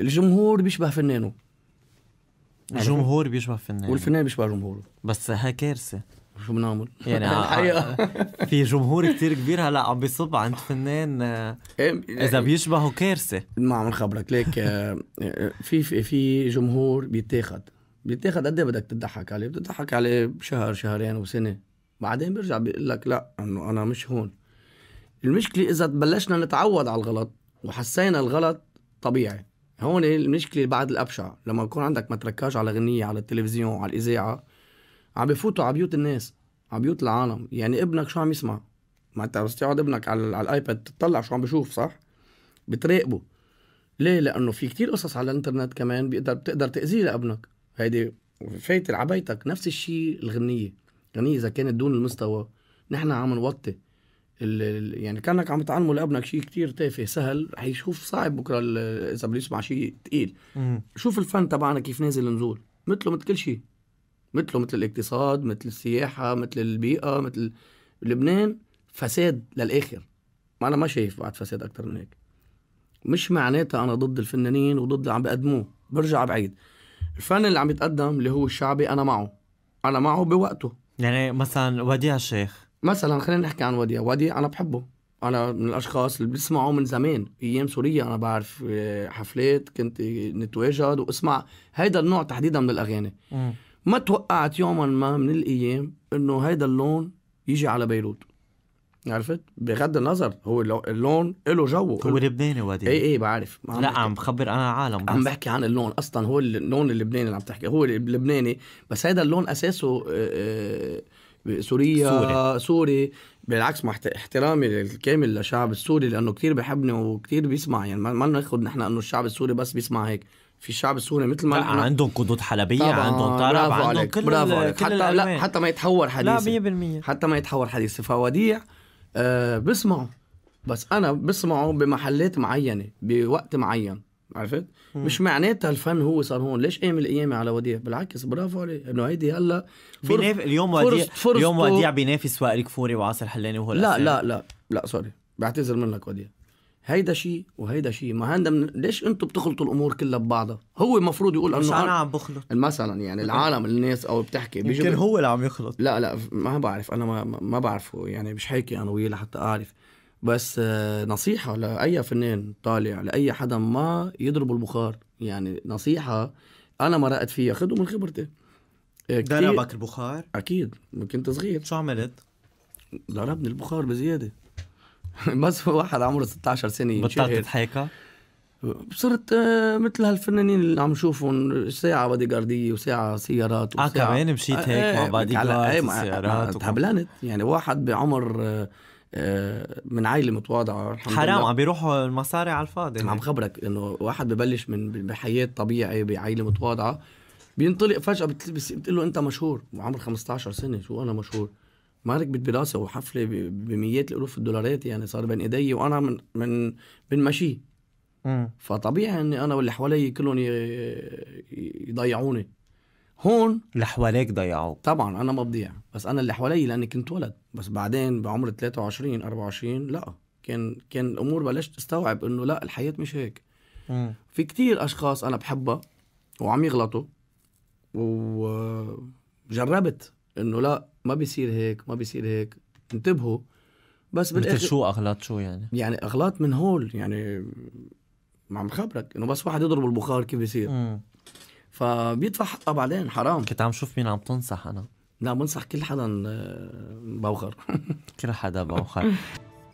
الجمهور بيشبه فنانه الجمهور يعني بيشبه فنانه والفنان بيشبه جمهوره بس هاي كارثه شو بنعمل؟ يعني الحقيقه في جمهور كتير كبير هلا عم بيصب عند فنان آه، إيه، اذا يعني بيشبهه كارثه ما عم نخبرك ليك آه، آه، في في جمهور بيتاخد بيتاخد قد ايه بدك تضحك عليه؟ بتضحك عليه بشهر شهرين وسنه بعدين بيرجع بيقول لك لا انه انا مش هون المشكله اذا بلشنا نتعود على الغلط وحسينا الغلط طبيعي هون إيه المشكله بعد الابشع لما يكون عندك متركاج على غنيه على التلفزيون على الاذاعه عم بفوتوا على بيوت الناس على بيوت العالم يعني ابنك شو عم يسمع ما انت بس تقعد ابنك على, على الايباد تطلع شو عم بشوف صح بتراقبه ليه لانه في كتير قصص على الانترنت كمان بيقدر بتقدر تاذيه لابنك هيدي فايت على بيتك نفس الشيء الغنيه غنية اذا كانت دون المستوى نحن عم نوطي يعني كانك عم تعلمه لابنك شيء كتير تافه سهل حيشوف صعب بكره اذا بده يسمع شيء ثقيل شوف الفن تبعنا كيف نازل نزول مثله مثل كل شيء مثله مثل الاقتصاد مثل السياحه مثل البيئه مثل لبنان فساد للاخر ما انا ما شايف بعد فساد اكثر من هيك مش معناتها انا ضد الفنانين وضد اللي عم بيقدموه برجع بعيد الفن اللي عم يتقدم اللي هو الشعبي انا معه انا معه بوقته يعني مثلا وديع الشيخ مثلا خلينا نحكي عن وديع وديع انا بحبه انا من الاشخاص اللي بسمعه من زمان ايام سوريا انا بعرف آه، حفلات كنت نتواجد واسمع هيدا النوع تحديدا من الاغاني ما توقعت يوما ما من الايام انه هيدا اللون يجي على بيروت عرفت بغض النظر هو اللون له جو هو لبناني وادي اي اي بعرف عم لا عم بخبر انا عالم بس. عم بحكي عن اللون اصلا هو اللون اللبناني اللي عم تحكي هو اللبناني بس هيدا اللون اساسه آآ آه، آآ آه، سوريا سوري, سوري. بالعكس مع احترامي الكامل للشعب السوري لانه كتير بحبني وكتير بيسمع يعني ما ناخذ نحن انه الشعب السوري بس بيسمع هيك في الشعب السوري مثل ما نحن عندهم قدود حلبيه عندهم طرب عندهم عليك. كل برافو عليك كل حتى لا حتى ما يتحور حديثي لا 100% حتى ما يتحور حديثي فوديع آه بسمعه بس انا بسمعه بمحلات معينه بوقت معين عرفت؟ مش معناتها الفن هو صار هون، ليش قام قيامه على وديع؟ بالعكس برافو عليه، انه هيدي هلا فرص اليوم وديع فرص اليوم وديع بينافس وائل كفوري وعاصر حلاني وهول لا لا لا لا سوري بعتذر منك وديع هيدا شيء وهيدا شيء ما هندا من... ليش انتم بتخلطوا الامور كلها ببعضها هو المفروض يقول انه مش انا عم بخلط مثلا يعني العالم الناس او بتحكي بيجي يمكن هو اللي عم يخلط لا لا ما بعرف انا ما, ما بعرفه يعني مش هيك انا وياه لحتى اعرف بس آه، نصيحة لأي فنان طالع لأي حدا ما يضربوا البخار يعني نصيحة أنا مرقت فيها خدوا من خبرتي ضربك آه، البخار؟ أكيد كنت صغير شو عملت؟ ضربني البخار بزيادة بس واحد عمره 16 سنة بطلت تضحكها؟ صرت آه، مثل هالفنانين اللي عم نشوفهم ساعة بادي جاردية وساعة سيارات وساعة اه كمان مشيت هيك مع بادي جاردية وسيارات تهبلنت يعني واحد بعمر آه، من عائله متواضعه الحمد حرام عم بيروحوا المصاري على الفاضي عم خبرك انه واحد ببلش من بحياه طبيعي بعائله متواضعه بينطلق فجاه بتقول له انت مشهور وعمر 15 سنه شو انا مشهور مالك براسة وحفله بمئات الالوف الدولارات يعني صار بين ايدي وانا من من من ماشي فطبيعي اني انا واللي حوالي كلهم يضيعوني هون اللي حواليك ضيعوك طبعا انا ما بضيع بس انا اللي حوالي لاني كنت ولد بس بعدين بعمر 23 24 لا كان كان الامور بلشت استوعب انه لا الحياه مش هيك م. في كتير اشخاص انا بحبها وعم يغلطوا وجربت انه لا ما بيصير هيك ما بيصير هيك انتبهوا بس بالاخر شو اغلاط شو يعني؟ يعني اغلاط من هول يعني ما عم خبرك انه بس واحد يضرب البخار كيف بيصير فبيدفع حقها بعدين حرام كنت عم شوف مين عم تنصح انا لا بنصح كل حدا آه، بوخر كل حدا بوخر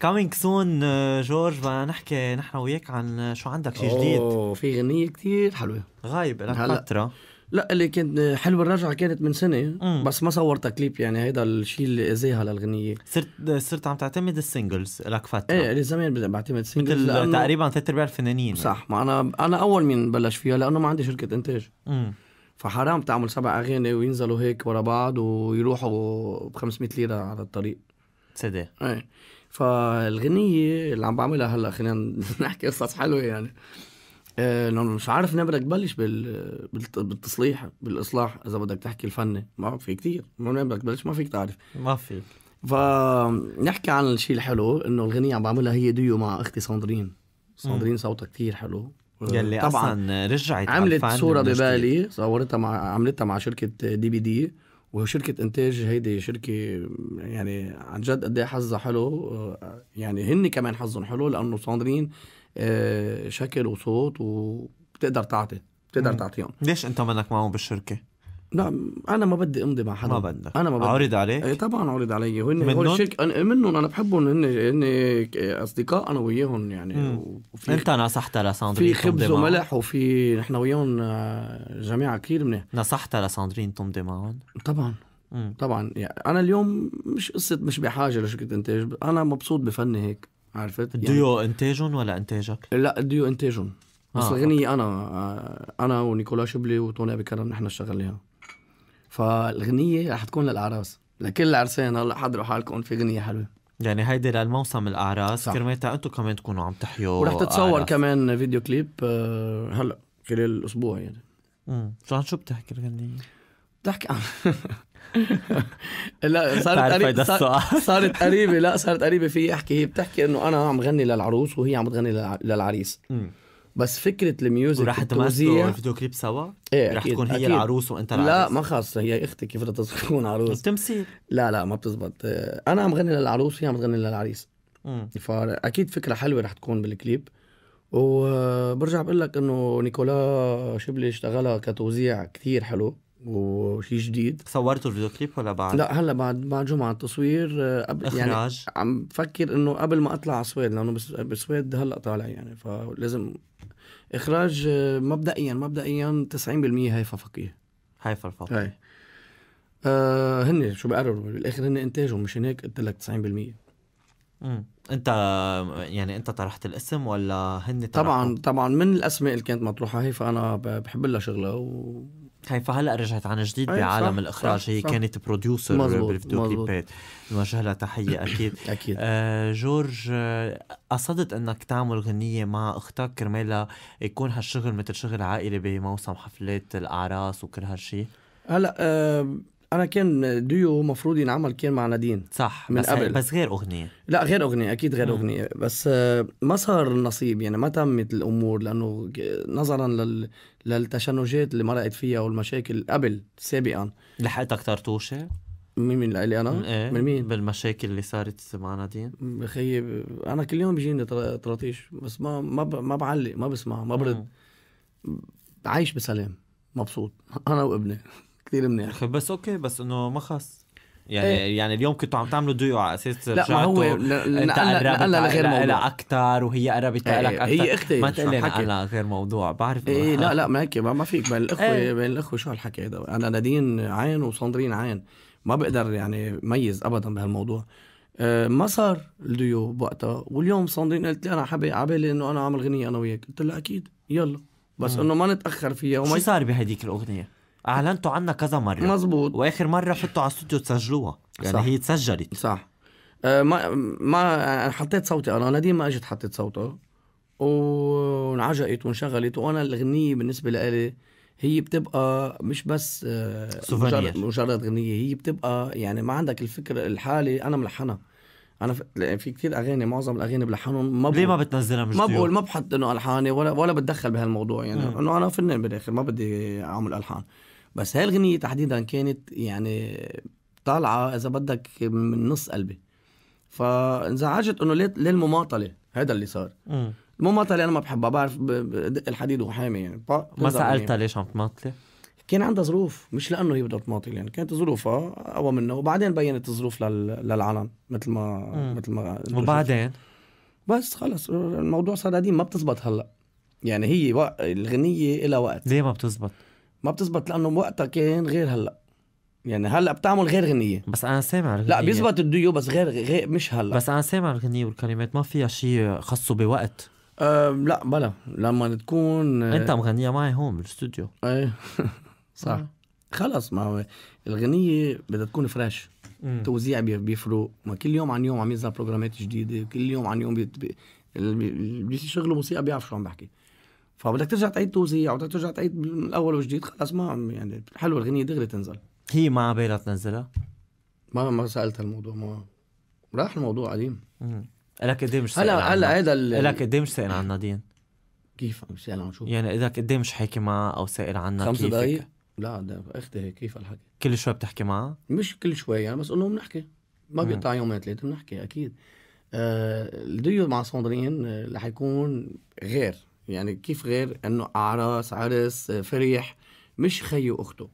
كامينج سون جورج بدنا نحكي نحن وياك عن آه، شو عندك شيء جديد اوه في غنية كثير حلوة غايب لك فترة هلأ... لا اللي كانت حلو الرجعه كانت من سنه مم. بس ما صورتها كليب يعني هيدا الشيء اللي اذاها للغنيه صرت صرت عم تعتمد السنجلز لك فتره ايه اللي زمان بعتمد سنجلز مثل تقريبا ثلاث ارباع الفنانين صح ما انا انا اول مين بلش فيها لانه ما عندي شركه انتاج فحرام تعمل سبع اغاني وينزلوا هيك ورا بعض ويروحوا ب 500 ليره على الطريق سيدي ايه فالغنيه اللي عم بعملها هلا خلينا نحكي قصص حلوه يعني آه، لانه مش عارف نبرك تبلش بال... بالتصليح بالاصلاح اذا بدك تحكي الفني ما في كثير ما بدك تبلش ما فيك تعرف ما فيك فنحكي عن الشيء الحلو انه الغنية عم بعملها هي ديو مع اختي صندرين صندرين صوتها كثير حلو آه، يلي طبعا اصلا رجعت عملت صورة ببالي صورتها مع عملتها مع شركة دي بي دي وشركة انتاج هيدي شركة يعني عن جد قد ايه حظها حلو آه، يعني هن كمان حظهم حلو لانه صاندرين آه، شكل وصوت وبتقدر تعطي بتقدر تعطيهم ليش انت منك معهم بالشركه؟ لا انا ما بدي امضي مع حدا ما بدك انا ما بدي عرض عليك؟ ايه طبعا عرض علي هن هول الشركه أنا منهم انا بحبهم هن هن اصدقاء انا وياهم يعني وفي انت نصحتها لساندرين في خبز وملح وفي نحن وياهم آه، جماعه كثير منيح نصحتها لساندرين تمضي معهم؟ طبعا مم. طبعا يعني انا اليوم مش قصه مش بحاجه لشركه انتاج انا مبسوط بفني هيك عرفت يعني ديو انتاجهم ولا انتاجك؟ لا ديو انتاجهم آه، بس آه. الغنية انا انا ونيكولا شبلي وطوني ابي كرم نحن شغالينها فالغنية رح تكون للاعراس لكل العرسان هلا حضروا حالكم في غنية حلوة يعني هيدي للموسم الاعراس كرماتها انتم كمان تكونوا عم تحيوا ورح تتصور أعراس. كمان فيديو كليب آه، هلا خلال الاسبوع يعني امم شو عن شو بتحكي الغنية؟ بتحكي عن لا صارت قريبة صارت قريبة لا صارت قريبة في احكي هي بتحكي انه انا عم غني للعروس وهي عم تغني للعريس بس فكره الميوزك وراح تمثلوا الفيديو كليب سوا؟ ايه رح تكون هي أكيد. العروس وانت العريس لا ما خاص هي اختي كيف بدها تكون عروس التمثيل لا لا ما بتزبط انا عم غني للعروس وهي عم تغني للعريس مم. فاكيد فكره حلوه رح تكون بالكليب وبرجع بقول لك انه نيكولا شبلي اشتغلها كتوزيع كثير حلو وشي جديد صورتوا الفيديو كليب ولا بعد؟ لا هلا بعد بعد جمعه التصوير آه، قبل أب... يعني عم بفكر انه قبل ما اطلع على السويد لانه بس... بالسويد هلا طالع يعني فلازم اخراج آه، مبدئيا مبدئيا 90% هيفا فقيه هيفا الفقيه هي. آه هن شو بقرروا بالاخر هن انتاجهم مشان هيك قلت لك 90% امم انت يعني انت طرحت الاسم ولا هن طرحوا؟ طبعا طبعا من الاسماء اللي كانت مطروحه هيفا انا بحب لها شغله و... كيف هلا رجعت عن جديد أيه بعالم صح الإخراج صح هي صح كانت بروديوسر بالفيديو كليبات نوجه لها تحية أكيد أكيد آه جورج آه قصدت إنك تعمل غنية مع أختك كرمال يكون هالشغل مثل شغل عائلي بموسم حفلات الأعراس وكل هالشيء هلا آه انا كان ديو مفروض ينعمل كان مع نادين صح من بس قبل بس غير اغنيه لا غير اغنيه اكيد غير مم. اغنيه بس آه، ما صار النصيب يعني ما تمت الامور لانه نظرا لل... للتشنجات اللي مرقت فيها والمشاكل قبل سابقا لحقتك طرطوشه؟ مين من اللي انا؟ ايه؟ من مين؟ بالمشاكل اللي صارت مع نادين؟ بخي انا كل يوم بيجيني طراطيش بس ما ما ب... ما بعلق ما بسمع ما برد مم. عايش بسلام مبسوط انا وابني كثير منيح بس اوكي بس انه ما خص يعني ايه. يعني اليوم كنتوا عم تعملوا ديو على اساس لا ما هو نقلنا لغير موضوع اكثر وهي قربت ايه لك اكثر إيه، هي اختي ما تقلي لي غير موضوع بعرف ايه لا لا ما هيك ما فيك بين الاخوه ايه. بين الاخوه شو هالحكي هذا انا نادين عين وصندرين عين ما بقدر يعني ميز ابدا بهالموضوع أه ما صار الديو بوقتها واليوم صندرين قلت لي انا حبي عبالي انه انا عامل غنيه انا وياك قلت لها اكيد يلا بس انه ما نتاخر فيها وما شو صار بهديك الاغنيه؟ اعلنتوا عنها كذا مره مزبوط واخر مره فتوا على الاستوديو تسجلوها يعني صح. هي تسجلت صح أه ما ما حطيت صوتي انا نادين ما اجت حطيت صوتها وانعجقت وانشغلت وانا الاغنيه بالنسبه لإلي هي بتبقى مش بس آه، مجرد, مجرد اغنيه هي بتبقى يعني ما عندك الفكر الحالي انا ملحنها انا في كثير اغاني معظم الاغاني بلحنهم ما بقول ليه ما بتنزلها مش ما بقول ما بحط انه الحاني ولا ولا بتدخل بهالموضوع يعني انه انا فنان بالاخر ما بدي اعمل الحان بس هاي الغنية تحديدا كانت يعني طالعة إذا بدك من نص قلبي فانزعجت إنه ليه ليه المماطلة هذا اللي صار المماطلة أنا ما بحبها بعرف بدق الحديد وحامي يعني ما سألتها ليش عم تماطلي؟ كان عندها ظروف مش لانه هي بدها تماطل يعني كانت ظروفها اقوى منه وبعدين بينت الظروف لل... للعلن مثل ما مم. مثل ما وبعدين بس خلص الموضوع صار قديم ما بتزبط هلا يعني هي الغنيه لها وقت ليه ما بتزبط؟ ما بتزبط لانه وقتها كان غير هلا يعني هلا بتعمل غير غنيه بس انا سامع الغنية. لا بيزبط الديو بس غير, غير مش هلا بس انا سامع الغنيه والكلمات ما فيها شيء خاصه بوقت أه لا بلا لما تكون آه، انت مغنيه معي هون بالاستوديو ايه صح آه. خلص ما هو الغنيه بدها تكون فريش توزيع بيفرق ما كل يوم عن يوم عم ينزل بروجرامات جديده كل يوم عن يوم بي... اللي بيشتغلوا موسيقى بيعرف شو عم بحكي فبدك ترجع تعيد توزيع وبدك ترجع تعيد من الاول وجديد خلاص ما يعني حلوه الغنيه دغري تنزل هي ما عبالها بالها تنزلها؟ ما ما سالتها الموضوع ما راح الموضوع قديم لك قد إيه مش هلا هلا هيدا لك قد إيه مش سائل عن نادين؟ كيف مش سائل عن شو؟ يعني اذا قد إيه مش حاكي معها او سائل عنها خمس دقائق؟ لا ده اختي كيف الحكي؟ كل شوي بتحكي معها؟ مش كل شوي يعني بس انه بنحكي ما بيقطع يومين ثلاثه بنحكي اكيد آه الديو مع صندرين آه، رح يكون غير يعني كيف غير انه اعراس عرس فرح مش خيه اخته